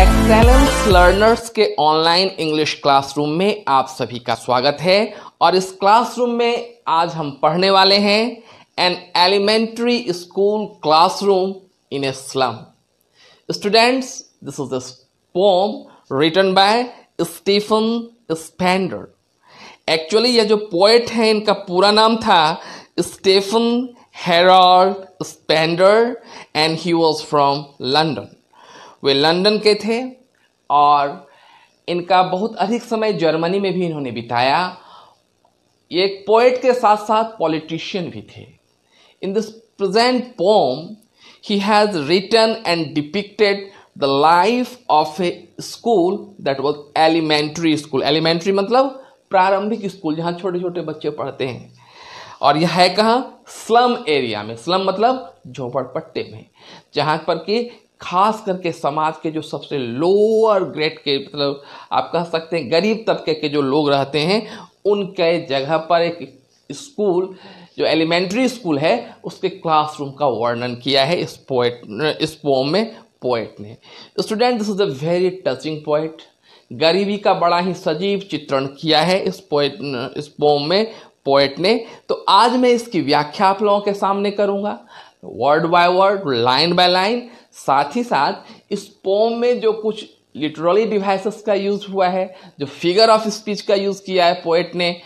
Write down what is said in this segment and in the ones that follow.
Excellence learners के online English classroom में आप सभी का स्वागत है और इस क्लासरूम में आज हम पढ़ने वाले हैं an elementary school classroom in a slum students this is this poem written by Stephen Spender actually यह जो पोएट है इनका पूरा नाम था Stephen Harold Spender and he was from London वे लंदन के थे और इनका बहुत अधिक समय जर्मनी में भी इन्होंने बिताया ये एक पोइट के साथ साथ पॉलिटिशियन भी थे in this present poem he has written and depicted the life of a school that was elementary school elementary मतलब प्रारंभिक स्कूल जहाँ छोटे छोटे बच्चे पढ़ते हैं और यह है कहाँ स्लम एरिया में स्लम मतलब झोपड़पट्टे में जहाँ पर कि खास करके समाज के जो सबसे लोअर ग्रेड के मतलब आप कह सकते हैं गरीब तबके के जो लोग रहते हैं उनके जगह पर एक स्कूल जो एलिमेंट्री स्कूल है उसके क्लासरूम का वर्णन किया है इस पोएट इस पोम में पोएट ने student this is a very touching poet गरीबी का बड़ा ही सजीव चित्रण किया है इस पोएट इस पोम में पोएट ने तो आज मैं इसकी व्याख्या आप लोगों के सामने करूंगा word by word line by line साथ ही साथ इस पोम में जो कुछ लिटरली डिवाइसेस का यूज़ हुआ है जो फिगर ऑफ स्पीच का यूज़ किया है पोएट ने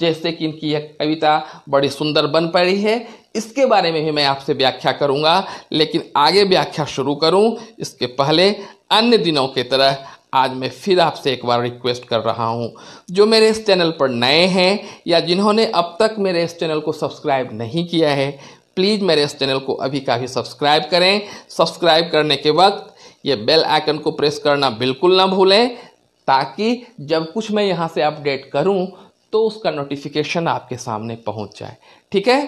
जैसे कि इनकी यह कविता बड़ी सुंदर बन पड़ी है इसके बारे में भी मैं आपसे व्याख्या करूंगा लेकिन आगे व्याख्या शुरू करूं इसके पहले अन्य दिनों की तरह आज मैं फिर आपसे एक बार रिक्वेस्ट कर रहा हूँ जो मेरे इस चैनल पर नए हैं या जिन्होंने अब तक मेरे इस चैनल को सब्सक्राइब नहीं किया है प्लीज़ मेरे इस चैनल को अभी काफ़ी सब्सक्राइब करें सब्सक्राइब करने के वक्त ये बेल आइकन को प्रेस करना बिल्कुल ना भूलें ताकि जब कुछ मैं यहाँ से अपडेट करूँ तो उसका नोटिफिकेशन आपके सामने पहुँच जाए ठीक है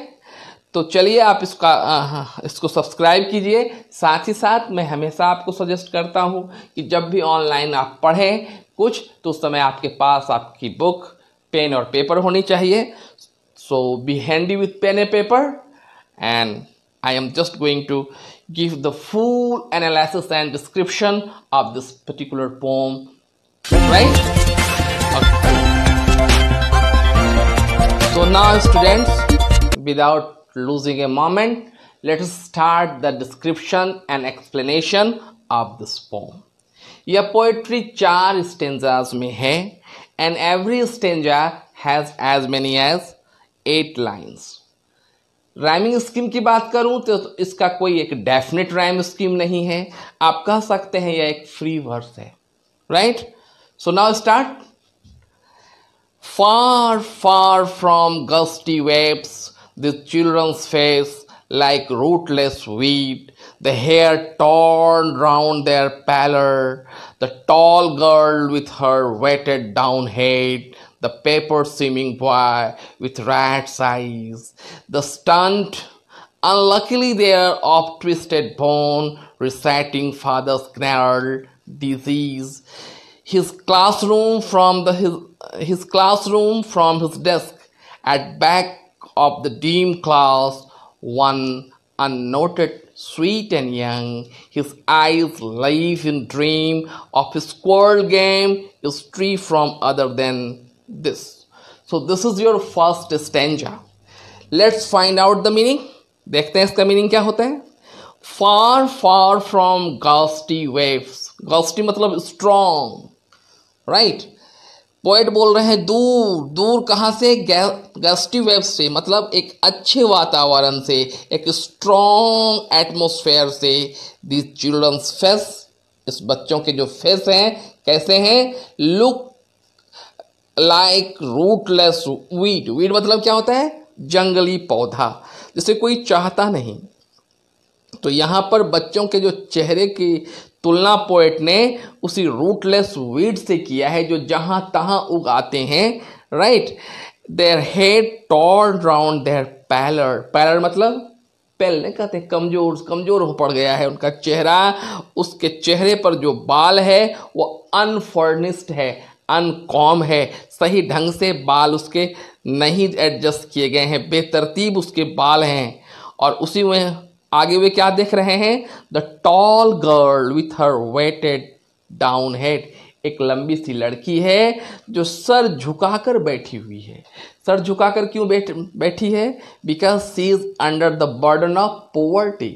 तो चलिए आप इसका आ, हाँ, इसको सब्सक्राइब कीजिए साथ ही साथ मैं हमेशा आपको सजेस्ट करता हूँ कि जब भी ऑनलाइन आप पढ़ें कुछ तो उस समय आपके पास आपकी बुक पेन और पेपर होनी चाहिए so be handy with pen a paper and I am just going to give the full analysis and description of this particular poem right so now students without losing a moment let us start the description and explanation of this poem यह poetry चार stanzas में है and every stanza has as many as eight lines rhyming scheme की बात करूं तो इसका कोई एक डेफिनेट राइम स्कीम नहीं है आप कह सकते हैं यह एक फ्री वर्स है right so now start far, far from gusty waves, the children's face like rootless weed, the hair torn round their pallor, the tall girl with her weighted down head, the paper seeming boy with rat's eyes, the stunt, unluckily their of twisted bone, reciting father's gnarled disease, his classroom from the his, his classroom from his desk at back of the dim class, one unnoted, sweet and young, his eyes live in dream of his squirrel game is free from other than this. So this is your first stanza. Let's find out the meaning. देखते हैं इसका meaning क्या होता है फार far from गास्टी waves गास्टी मतलब strong right right? Poet बोल रहे हैं दूर दूर कहाँ से गैस्टी वेब से मतलब एक अच्छे वातावरण से एक स्ट्रॉन्ग एटमोसफेयर से दी चिल्ड्रंस फेस इस बच्चों के जो फेस हैं कैसे हैं look like rootless weed weed मतलब क्या होता है जंगली पौधा जिसे कोई चाहता नहीं तो यहाँ पर बच्चों के जो चेहरे की तुलना पोएट ने उसी रूटलेस वीड से किया है जो जहां तहां उगाते हैं right their head tall round their pallor pallor मतलब पेल नहीं कहते कमजोर कमजोर हो पड़ गया है उनका चेहरा उसके चेहरे पर जो बाल है वो अनफर्निस्ड है अनकॉम है सही ढंग से बाल उसके नहीं एडजस्ट किए गए हैं बेतरतीब उसके बाल हैं और उसी में आगे वे क्या देख रहे हैं the tall girl with her weighted down head एक लंबी सी लड़की है जो सर झुकाकर बैठी हुई है सर झुकाकर क्यों बैठ बैठी है because she is under the burden of poverty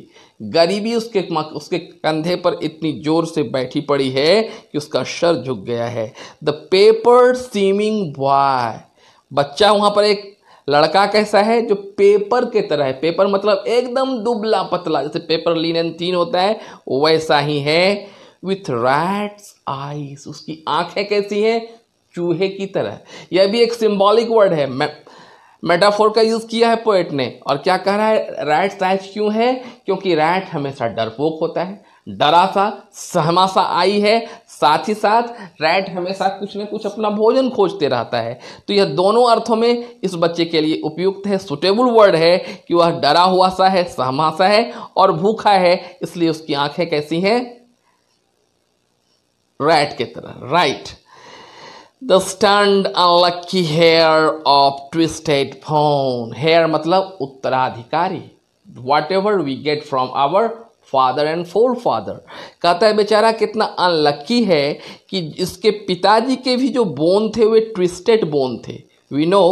गरीबी उसके उसके कंधे पर इतनी जोर से बैठी पड़ी है कि उसका सर झुक गया है द पेपर सीमिंग बॉय बच्चा वहाँ पर एक लड़का कैसा है जो पेपर के तरह है पेपर मतलब एकदम दुबला पतला जैसे पेपर लिनन तीन होता है वैसा ही है विथ रैट्स आईज उसकी आंखें कैसी हैं चूहे की तरह यह भी एक सिंबॉलिक वर्ड है मैं मेटाफोर का यूज़ किया है पोएट ने और क्या कह रहा है रैट साइज क्यों है क्योंकि रैट हमेशा डरपोक होता है डरा सा सहमा सा आई है साथ ही साथ रैट हमेशा कुछ न कुछ अपना भोजन खोजते रहता है तो यह दोनों अर्थों में इस बच्चे के लिए उपयुक्त है सुटेबल वर्ड है कि वह डरा हुआ सा है सहमा सा है और भूखा है इसलिए उसकी आंखें कैसी हैं रैट की तरह right the stand unlucky heir of twisted bones heir मतलब उत्तराधिकारी whatever we get from our father and forefather कहता है बेचारा कितना अनलक्की है कि इसके पिताजी के भी जो बोन थे वे ट्विस्टेड बोन थे वी नो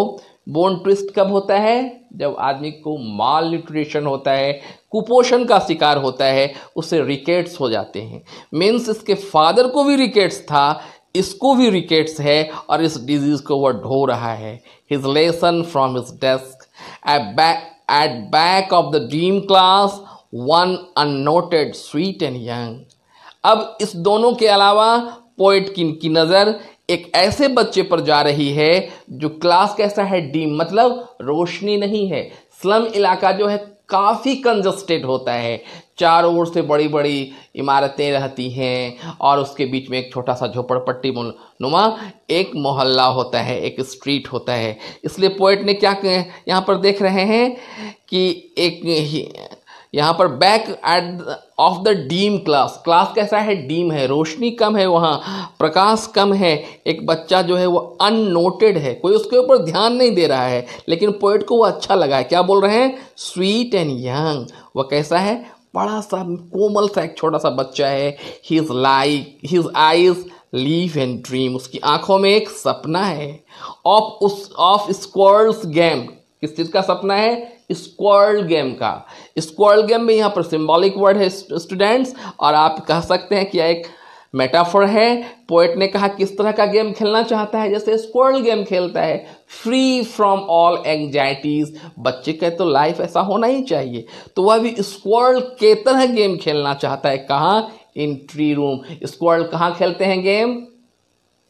बोन ट्विस्ट कब होता है जब आदमी को माल न्यूट्रिशन होता है कुपोषण का शिकार होता है उसे रिकेट्स हो जाते हैं मीन्स इसके फादर को भी रिकेट्स था इसको भी रिकेट्स है और इस डिजीज़ को वह ढो रहा है his lesson from his desk at back of the dim class one unnoted sweet and young अब इस दोनों के अलावा पोइट की, की नज़र एक ऐसे बच्चे पर जा रही है जो क्लास कैसा है डीम मतलब रोशनी नहीं है स्लम इलाका जो है काफ़ी कंजस्टेड होता है चारों ओर से बड़ी बड़ी इमारतें रहती हैं और उसके बीच में एक छोटा सा झोपड़पट्टी नुमा एक मोहल्ला होता है एक स्ट्रीट होता है इसलिए पोइट ने क्या यहाँ पर देख रहे हैं कि एक यहाँ पर back at of the dim class class कैसा है डीम है रोशनी कम है वहाँ प्रकाश कम है एक बच्चा जो है वो अननोटेड है कोई उसके ऊपर ध्यान नहीं दे रहा है लेकिन पोइट को वो अच्छा लगा है क्या बोल रहे हैं स्वीट एंड यंग वह कैसा है बड़ा सा कोमल सा एक छोटा सा बच्चा है his like his eyes live and dream उसकी आंखों में एक सपना है ऑफ उस ऑफ स्क्वर्ल्स गेम किस चीज़ का सपना है स्क्वाड गेम का स्क्वाड गेम में यहाँ पर सिंबॉलिक वर्ड है स्टूडेंट्स और आप कह सकते हैं कि एक मेटाफर है पोएट ने कहा किस तरह का गेम खेलना चाहता है जैसे स्क्वाड गेम खेलता है फ्री फ्रॉम ऑल एंगजाइटीज बच्चे का तो लाइफ ऐसा होना ही चाहिए तो वह भी स्क्वाड के तरह गेम खेलना चाहता है कहाँ इन ट्री रूम स्क्वाड कहाँ खेलते हैं गेम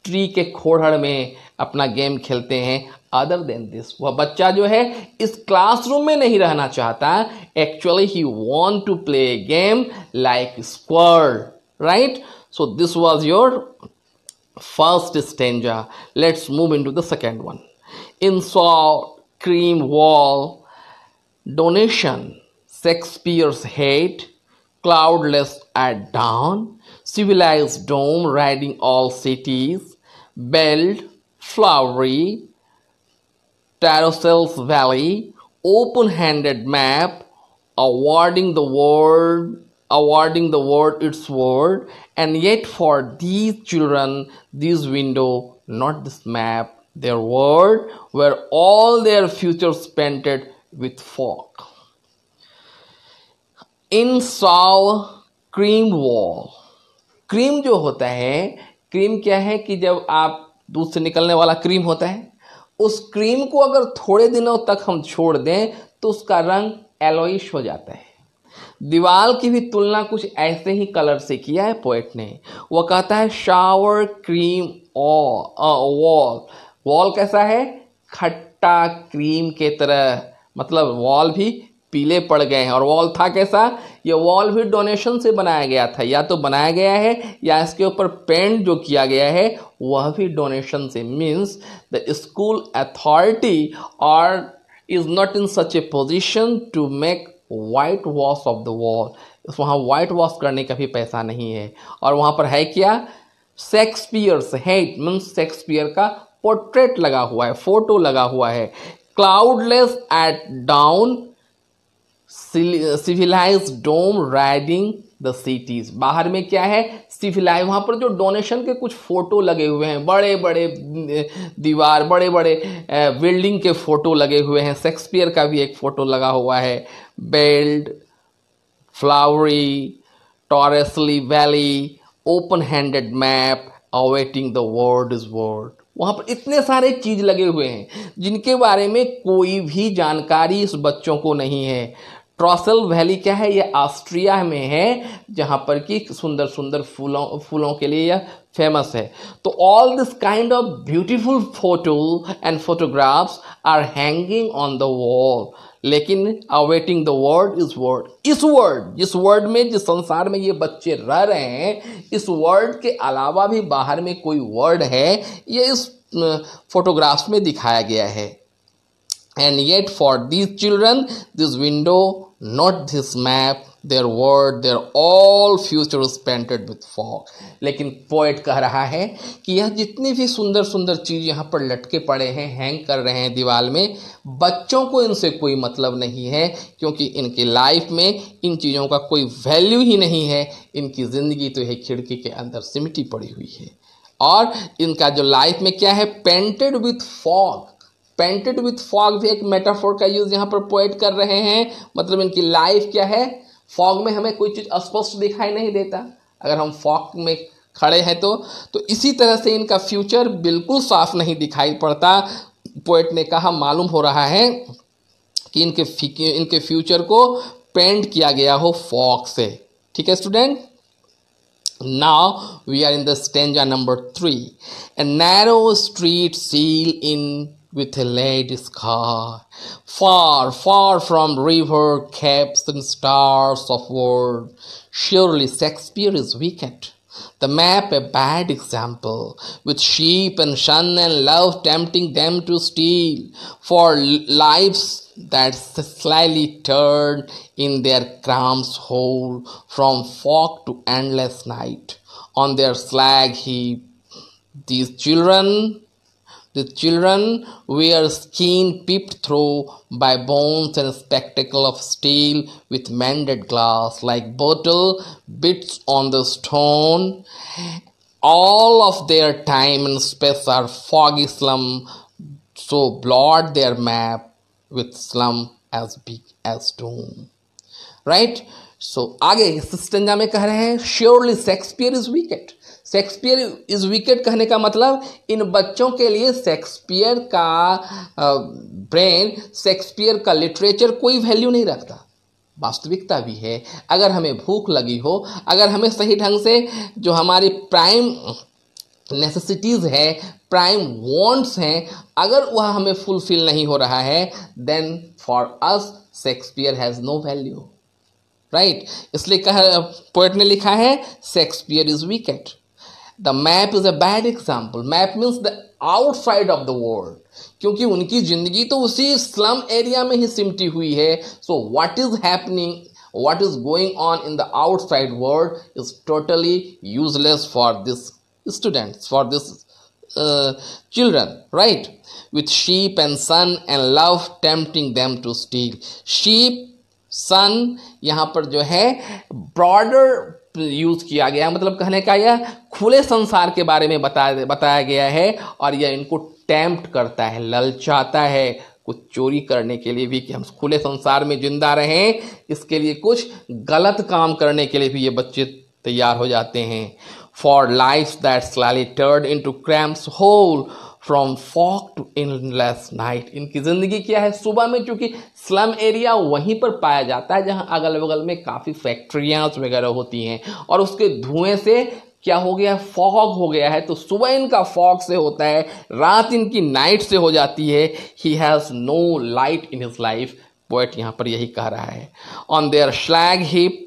ट्री के खोड़ में अपना गेम खेलते हैं अदर देन दिस वह बच्चा जो है इस क्लासरूम में नहीं रहना चाहता actually he want to play a game like squirrel right so this was your first stanza let's move in to the second one in sour cream wall donation Shakespeare's head cloudless at dawn civilize dome riding all cities belled flowery Tarosel's Valley open-handed map awarding the world awarding the world its word and yet for these children this window not this map their world where all their futures painted with fog in saw cream wall cream jo hota hai cream kya hai ki jab aap दूध से निकलने वाला cream होता है उस cream को अगर थोड़े दिनों तक हम छोड़ दें तो उसका रंग एलोइश हो जाता है दीवाल की भी तुलना कुछ ऐसे ही कलर से किया है पोएट ने वो कहता है शावर क्रीम वॉल वॉल कैसा है खट्टा क्रीम के तरह मतलब वॉल भी पीले पड़ गए हैं और वॉल था कैसा ये वॉल भी डोनेशन से बनाया गया था या तो बनाया गया है या इसके ऊपर पेंट जो किया गया है वह भी डोनेशन से मीन्स द स्कूल अथॉरिटी और is not in such a position to make whitewash of the wall वहाँ वाइट वॉश करने का भी पैसा नहीं है और वहाँ पर है क्या शेक्सपियर्स हेट मीन्स शेक्सपियर का पोर्ट्रेट लगा हुआ है फोटो लगा हुआ है cloudless at dawn civilize dome riding the cities बाहर में क्या है सिविलाइज वहाँ पर जो डोनेशन के कुछ फोटो लगे हुए हैं बड़े बड़े दीवार बड़े बड़े बिल्डिंग के फोटो लगे हुए हैं शेक्सपियर का भी एक फ़ोटो लगा हुआ है belled flowery Tyrolese valley open handed map awaiting the world is world वहाँ पर इतने सारे चीज़ लगे हुए हैं जिनके बारे में कोई भी जानकारी इस बच्चों को नहीं है ट्रॉसल वैली क्या है ये ऑस्ट्रिया में है जहाँ पर कि सुंदर सुंदर फूलों फूलों के लिए यह फेमस है तो all this kind of beautiful photo and photographs are hanging on the wall लेकिन awaiting the word is word इस वर्ड जिस वर्ड में जिस संसार में ये बच्चे रह रहे हैं इस वर्ड के अलावा भी बाहर में कोई वर्ड है ये इस फोटोग्राफ्स में दिखाया गया है and yet for these children this window not this map their word their all future is painted with fog लेकिन पोएट कह रहा है कि यह जितनी भी सुंदर सुंदर चीज़ यहाँ पर लटके पड़े हैं हैंग कर रहे हैं दीवार में बच्चों को इनसे कोई मतलब नहीं है क्योंकि इनकी लाइफ में इन चीज़ों का कोई वैल्यू ही नहीं है इनकी ज़िंदगी तो यह खिड़की के अंदर सिमटी पड़ी हुई है और इनका जो लाइफ में क्या है painted with fog painted with fog भी एक मेटाफोर का यूज़ यहाँ पर पोइट कर रहे हैं मतलब इनकी लाइफ क्या है फॉग में हमें कोई चीज़ स्पष्ट दिखाई नहीं देता अगर हम फॉग में खड़े हैं तो तो इसी तरह से इनका फ्यूचर बिल्कुल साफ नहीं दिखाई पड़ता पोएट ने कहा मालूम हो रहा है कि इनके इनके फ्यूचर को पेंट किया गया हो फॉग से ठीक है student Now we are in the stanza number three. A narrow street seal in with a late sky, far, far from river caps and stars of world. Surely Shakespeare is wicked. The map a bad example, with sheep and shun and love tempting them to steal, for lives that slyly turn in their crumbs hole from fog to endless night on their slag heap. These children the children wear skin peeped through by bones and spectacle of steel with mended glass, like bottle bits on the stone. All of their time and space are foggy slum, so blot their map with slum as big as doom. Right? So आगे इस stanza में कह रहे हैं Shakespeare is wicket कहने का मतलब इन बच्चों के लिए शेक्सपियर का ब्रेन शेक्सपियर का लिटरेचर कोई वैल्यू नहीं रखता वास्तविकता भी है अगर हमें भूख लगी हो अगर हमें सही ढंग से जो हमारी प्राइम नेसेसिटीज़ है प्राइम वॉन्ट्स हैं अगर वह हमें फुलफिल नहीं हो रहा है then for us Shakespeare has no value right इसलिए कह पोइट ने लिखा है Shakespeare is wicked The map is a bad example. Map means the outside of the world. क्योंकि उनकी ज़िंदगी तो उसी स्लम एरिया में ही सिमटी हुई what is going on in the outside world is totally useless for this students for this uh, children right with sheep and sun and love tempting them to steal sheep sun, यहाँ पर जो use किया गया मतलब कहने का यह खुले संसार के बारे में बताया बताया गया है और यह इनको टैम्प्ट करता है ललचाता है कुछ चोरी करने के लिए भी कि हम खुले संसार में जिंदा रहें इसके लिए कुछ गलत काम करने के लिए भी ये बच्चे तैयार हो जाते हैं for life that's slyly turn in to cramped hole from fog to endless night इनकी ज़िंदगी क्या है सुबह में क्योंकि स्लम एरिया वहीं पर पाया जाता है जहाँ अगल बगल में काफ़ी फैक्ट्रियाँ वगैरह होती हैं और उसके धुएँ से क्या हो गया है फॉग हो गया है तो सुबह इनका फॉग से होता है रात इनकी नाइट से हो जाती है he has no light in his life poet यहाँ पर यही कह रहा है on their slag heap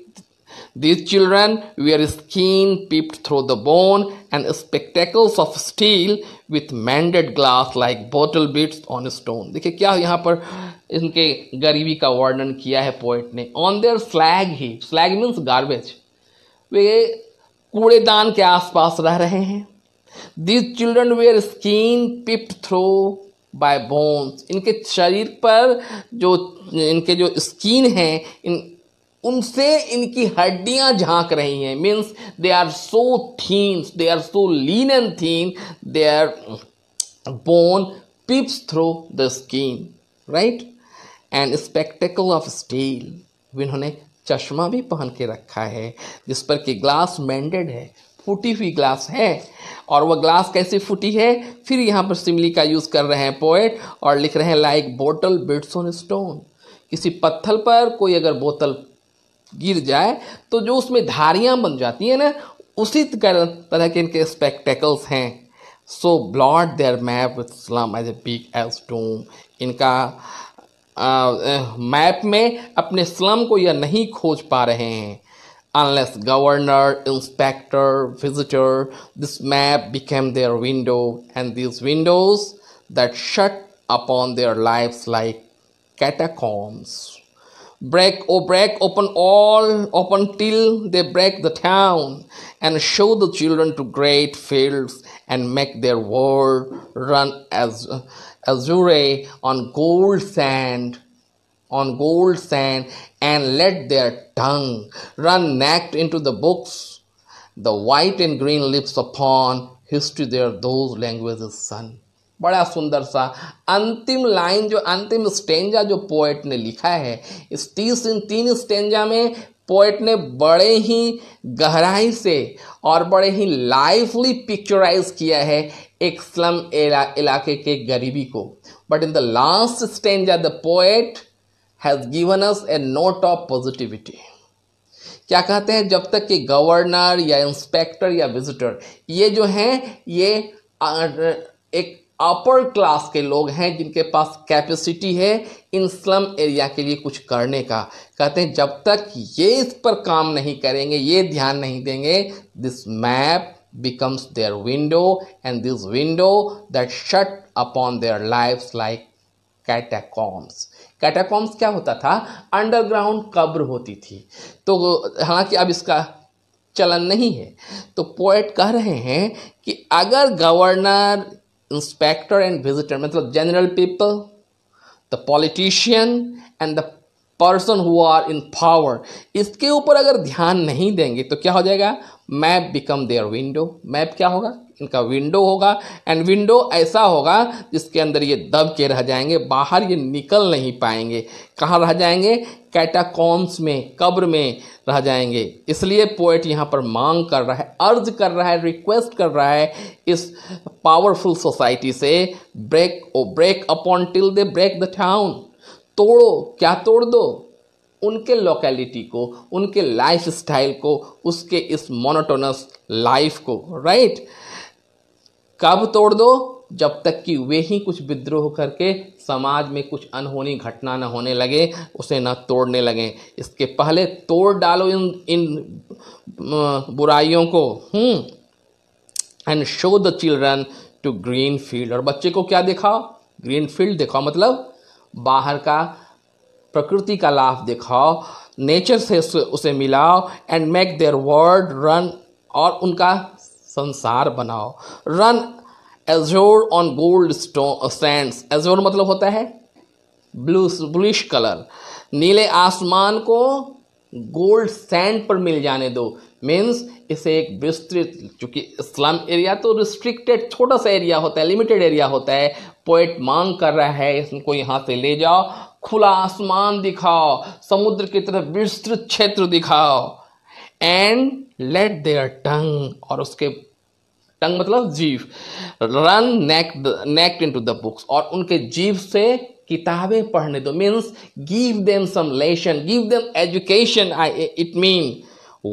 These children wear skin peeped through the bone and spectacles of steel with mended glass like bottle bits on stone. देखिए क्या यहाँ पर इनके गरीबी का वर्णन किया है पोइट ने on their slag he flag means garbage वे कूड़ेदान के आसपास रह रहे हैं this children wear skin peeped through by bones इनके शरीर पर जो इनके जो स्किन है इन उनसे इनकी हड्डियां झांक रही हैं means they are so thin they are so lean and thin they are bone peeps through the skin right and spectacle of steel इन्होंने चश्मा भी पहन के रखा है जिस पर कि ग्लास मैंडेड है फूटी हुई ग्लास है और वह ग्लास कैसे फूटी है फिर यहाँ पर सिमली का यूज़ कर रहे हैं पोएट और लिख रहे हैं like bottle bits on stone किसी पत्थर पर कोई अगर बोतल गिर जाए तो जो उसमें धारियाँ बन जाती हैं ना उसी तरह के इनके स्पेक्टेकल्स हैं so blot their map is slum as a big as doom इनका मैप में अपने स्लम को यह नहीं खोज पा रहे हैं unless governor inspector visitor this map became their window and this windows that shut upon their life like catacombs break or oh, break open all open till they break the town and show the children to great fields and make their world run as azure on gold sand on gold sand and let their tongue run naked into the books the white and green lips upon history there those languages sun बड़ा सुंदर सा अंतिम line जो अंतिम stanza जो poet ने लिखा है इस तीस इन तीन स्टेंजा में पोएट ने बड़े ही गहराई से और बड़े ही लाइफली पिक्चराइज किया है एक स्लम इलाके के गरीबी को but in the last stanza the poet has given us a note of positivity क्या कहते हैं जब तक कि गवर्नर या इंस्पेक्टर या विजिटर ये जो हैं ये एक अपर क्लास के लोग हैं जिनके पास कैपेसिटी है इन स्लम एरिया के लिए कुछ करने का कहते हैं जब तक ये इस पर काम नहीं करेंगे ये ध्यान नहीं देंगे this map becomes their window and this window that shut upon their life like catacombs catacombs क्या होता था अंडरग्राउंड कब्र होती थी तो हालांकि अब इसका चलन नहीं है तो पोएट कह रहे हैं कि अगर गवर्नर इंस्पेक्टर एंड विजिटर मतलब general people the politician and the person who are in power इसके ऊपर अगर ध्यान नहीं देंगे तो क्या हो जाएगा map become their window map क्या होगा इनका विंडो होगा एंड विंडो ऐसा होगा जिसके अंदर ये दब के रह जाएंगे बाहर ये निकल नहीं पाएंगे कहाँ रह जाएंगे कैटाकॉम्स में कब्र में रह जाएंगे इसलिए पोएट यहाँ पर मांग कर रहा है अर्ज कर रहा है रिक्वेस्ट कर रहा है इस पावरफुल सोसाइटी से break O break upon till they break the town तोड़ो क्या तोड़ दो उनके लोकेलिटी को उनके लाइफ स्टाइल को उसके इस मोनोटोनस लाइफ को राइट कब तोड़ दो जब तक कि वे ही कुछ विद्रोह करके समाज में कुछ अनहोनी घटना न होने लगे उसे न तोड़ने लगे इसके पहले तोड़ डालो इन इन बुराइयों को and show the children to green field और बच्चे को क्या दिखाओ ग्रीन फील्ड दिखाओ मतलब बाहर का प्रकृति का लाभ दिखाओ नेचर से उसे मिलाओ and make their world run और उनका संसार बनाओ run azure on gold stone sands azure मतलब होता है ब्लू ब्लूश कलर नीले आसमान को गोल्ड सैंड पर मिल जाने दो मीन्स इसे एक विस्तृत चूंकि स्लम एरिया तो रिस्ट्रिक्टेड छोटा सा एरिया होता है लिमिटेड एरिया होता है पोइट मांग कर रहा है इसको यहाँ से ले जाओ खुला आसमान दिखाओ समुद्र की तरफ विस्तृत क्षेत्र दिखाओ एंड लेट देयर टंग और उसके टंग मतलब जीव run neck in to the books और उनके जीव से किताबें पढ़ने दो means give them some lesson give them education I it mean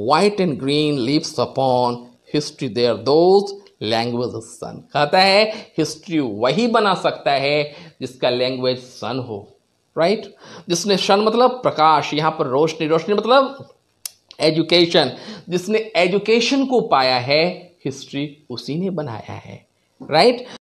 white and green lips upon history there those language son कहता है हिस्ट्री वही बना सकता है जिसका लैंग्वेज सन हो राइट right? जिसने सन मतलब प्रकाश यहां पर रोशनी रोशनी मतलब एजुकेशन जिसने एजुकेशन को पाया है हिस्ट्री उसी ने बनाया है राइट right?